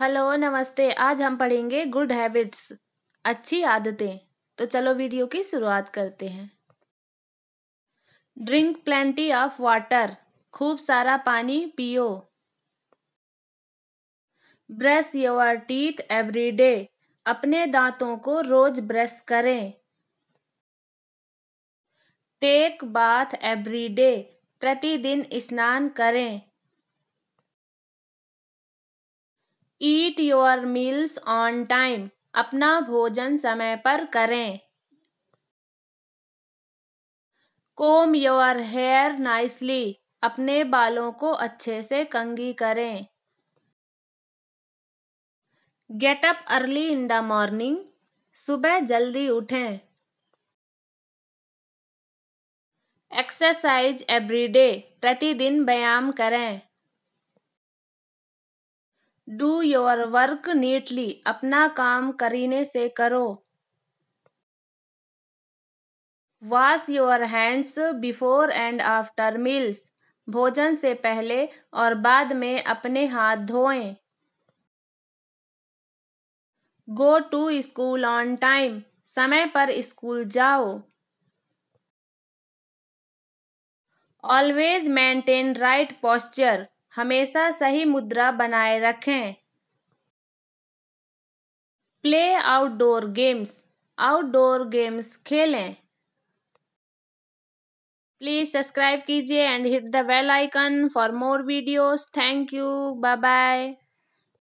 hello नमस्ते आज हम पढ़ेंगे गुड हैबिट्स अच्छी आदतें तो चलो वीडियो की शुरुआत करते हैं ड्रिंक प्लेंटी ऑफ वाटर खूब सारा पानी पियो brush your teeth every day अपने दांतों को रोज ब्रश करें टेक बाथ एवरी डे प्रतिदिन स्नान करें eat your meals on time अपना भोजन समय पर करें कोम योर हेयर नाइसली अपने बालों को अच्छे से कंगी करें get up early in the morning सुबह जल्दी उठें एक्सरसाइज एवरी डे प्रतिदिन व्यायाम करें डू योर वर्क नीटली अपना काम करीने से करो wash your hands before and after meals भोजन से पहले और बाद में अपने हाथ धोएं go to school on time समय पर स्कूल जाओ ऑलवेज मेंटेन राइट पॉस्चर हमेशा सही मुद्रा बनाए रखें play outdoor games outdoor games खेलें प्लीज़ सब्सक्राइब कीजिए and hit the bell icon for more videos thank you bye bye